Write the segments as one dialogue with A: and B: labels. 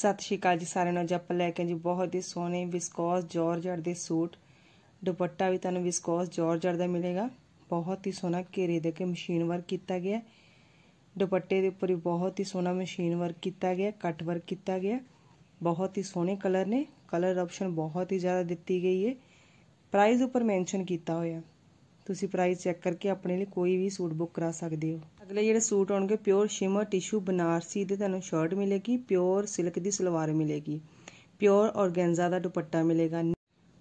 A: ਸਤਿ ਸ਼੍ਰੀ ਅਕਾਲ ਜੀ ਸਾਰਿਆਂ ਨੂੰ ਜੱਪ ਲੈ ਕੇ ਜੀ ਬਹੁਤ ਹੀ ਸੋਹਣੇ ਵਿਸਕੋਸ ਜਾਰਜਟ ਦੇ ਸੂਟ ਦੁਪੱਟਾ ਵੀ ਤੁਹਾਨੂੰ ਵਿਸਕੋਸ ਜਾਰਜਟ ਦਾ ਮਿਲੇਗਾ ਬਹੁਤ ਹੀ ਸੋਹਣਾ ਘੇਰੇ ਦੇ ਕੇ ਮਸ਼ੀਨ ਵਰਕ ਕੀਤਾ ਗਿਆ ਦੁਪੱਟੇ ਦੇ ਉੱਪਰ ਬਹੁਤ ਹੀ ਸੋਹਣਾ ਮਸ਼ੀਨ ਵਰਕ ਕੀਤਾ ਗਿਆ ਕੱਟ ਵਰਕ ਕੀਤਾ ਗਿਆ ਬਹੁਤ ਹੀ ਸੋਹਣੇ ਕਲਰ ਨੇ ਕਲਰ ਆਪਸ਼ਨ ਬਹੁਤ ਹੀ ਜ਼ਿਆਦਾ ਦਿੱਤੀ ਗਈ ਹੈ ਪ੍ਰਾਈਸ ਉੱਪਰ ਮੈਂਸ਼ਨ ਕੀਤਾ ਹੋਇਆ ਤੁਸੀਂ ਪ੍ਰਾਈਸ ਚੈੱਕ ਕਰਕੇ ਆਪਣੇ ਲਈ ਕੋਈ ਵੀ ਸੂਟ ਬੁੱਕ ਕਰਾ ਸਕਦੇ ਹੋ ਅਗਲੇ ਜਿਹੜੇ ਸੂਟ ਆਉਣਗੇ ਪਿਓਰ ਸ਼ਿਮਰ ਟਿਸ਼ੂ ਬਨਾਰਸੀ ਦੇ ਤੁਹਾਨੂੰ ਸ਼ਰਟ ਮਿਲੇਗੀ ਪਿਓਰ ਸਿਲਕ ਦੀ ਸਲਵਾਰ ਮਿਲੇਗੀ ਪਿਓਰ ਔਰਗੈਂਜ਼ਾ ਦਾ ਦੁਪੱਟਾ ਮਿਲੇਗਾ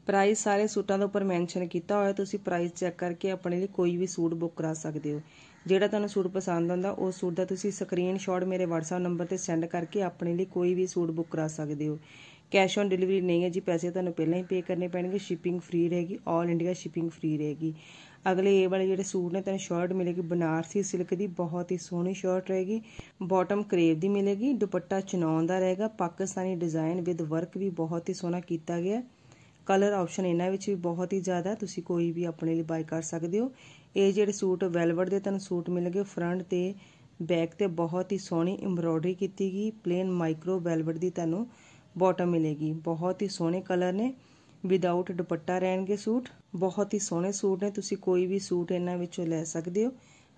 A: ਪ੍ਰਾਈਸ ਸਾਰੇ ਸੂਟਾਂ ਦੇ ਉੱਪਰ ਮੈਂਸ਼ਨ ਕੀਤਾ ਹੋਇਆ ਤੁਸੀਂ ਪ੍ਰਾਈਸ ਚੈੱਕ ਕਰਕੇ ਆਪਣੇ ਲਈ ਕੋਈ ਵੀ ਸੂਟ ਬੁੱਕ ਕਰਾ ਸਕਦੇ ਹੋ ਜਿਹੜਾ ਤੁਹਾਨੂੰ ਸੂਟ ਪਸੰਦ ਆਉਂਦਾ ਉਹ ਸੂਟ ਦਾ ਤੁਸੀਂ ਸਕਰੀਨਸ਼ਾਟ ਮੇਰੇ WhatsApp ਨੰਬਰ ਤੇ ਸੈਂਡ ਕਰਕੇ ਆਪਣੇ ਲਈ ਕੋਈ ਵੀ ਸੂਟ ਬੁੱਕ ਕਰਾ ਸਕਦੇ ਹੋ ਕੈਸ਼ ਔਨ ਡਿਲੀਵਰੀ ਨਹੀਂ ਹੈ ਜੀ ਪੈਸੇ ਤੁਹਾਨੂੰ ਪਹਿਲਾਂ ਹੀ ਪੇ ਕਰਨੇ ਪੈਣਗੇ ਸ਼ਿਪਿੰਗ ਫ੍ਰੀ ਰਹੇਗੀ 올 ਇੰਡੀਆ ਸ਼ਿਪਿੰਗ ਫ੍ਰੀ ਰਹੇਗੀ ਅਗਲੇ ਇਹ ਵਾਲੇ ਜਿਹੜੇ ਸੂਟ ਨੇ ਤੁਹਾਨੂੰ ਸ਼ਰਟ ਮਿਲੇਗੀ ਬਨਾਰਸੀ ਸਿਲਕ ਦੀ ਬਹੁਤ ਹੀ ਸੋਹਣੀ ਸ਼ਰਟ ਰਹੇਗੀ ਬਾਟਮ ਕਰੇਵ ਦੀ ਮਿਲੇਗੀ ਦੁਪੱਟਾ ਚਨੌਨ ਦਾ ਰਹੇਗਾ ਪਾਕਿਸਤਾਨੀ ਡਿਜ਼ਾਈਨ ਵਿਦ ਵਰਕ ਵੀ ਬਹੁਤ ਹੀ ਸੋਹਣਾ ਕੀਤਾ ਗਿਆ ਕਲਰ ਆਪਸ਼ਨ ਇਹਨਾਂ ਵਿੱਚ ਵੀ ਬਹੁਤ ਹੀ ਜ਼ਿਆਦਾ ਤੁਸੀਂ ਕੋਈ ਵੀ ਆਪਣੇ ਲਈ ਬਾਈ ਕਰ ਸਕਦੇ ਹੋ ਇਹ ਜਿਹੜੇ ਸੂਟ ਵੈਲਵਟ ਦੇ ਤੁਹਾਨੂੰ ਸੂਟ ਮਿਲੇਗੇ ਫਰੰਟ ਤੇ ਬੈਕ ਤੇ ਬਹੁਤ ਹੀ ਸੋਹਣੀ ਐਮਬਰਾਇਡਰੀ ਕੀਤੀ ਗਈ ਪਲੇਨ ਮਾਈਕਰੋ ਵੈਲਵਟ ਦੀ ਤੁਹਾਨੂੰ ਬਾਟਮ ਮਿਲੇਗੀ ਬਹੁਤ ਹੀ ਸੋਹਣੇ ਕਲਰ ਨੇ ਵਿਦਆਊਟ ਦੁਪੱਟਾ ਰਹਿਣਗੇ ਸੂਟ ਬਹੁਤ ਹੀ ਸੋਹਣੇ ਸੂਟ ਨੇ ਤੁਸੀਂ ਕੋਈ ਵੀ ਸੂਟ ਇਹਨਾਂ ਵਿੱਚੋਂ ਲੈ ਸਕਦੇ ਹੋ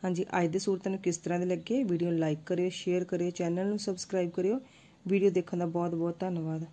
A: ਹਾਂਜੀ ਅੱਜ ਦੇ ਸੂਟ ਤੁਹਾਨੂੰ ਕਿਸ ਤਰ੍ਹਾਂ ਦੇ ਲੱਗੇ ਵੀਡੀਓ ਨੂੰ ਲਾਈਕ ਕਰਿਓ ਸ਼ੇਅਰ ਕਰਿਓ ਚੈਨਲ ਨੂੰ ਸਬਸਕ੍ਰਾਈਬ ਕਰਿਓ ਵੀਡੀਓ ਦੇਖਣ ਦਾ ਬਹੁਤ ਬਹੁਤ ਧੰਨਵਾਦ